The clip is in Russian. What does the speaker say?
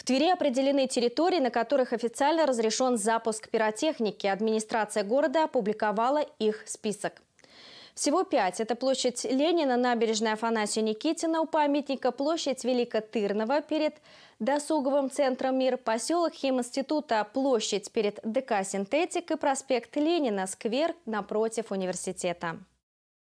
В Твери определены территории, на которых официально разрешен запуск пиротехники. Администрация города опубликовала их список. Всего пять. Это площадь Ленина, набережная Афанасия Никитина у памятника, площадь Великотырного перед досуговым центром «Мир», поселок Химинститута, площадь перед ДК «Синтетик» и проспект Ленина, сквер напротив университета.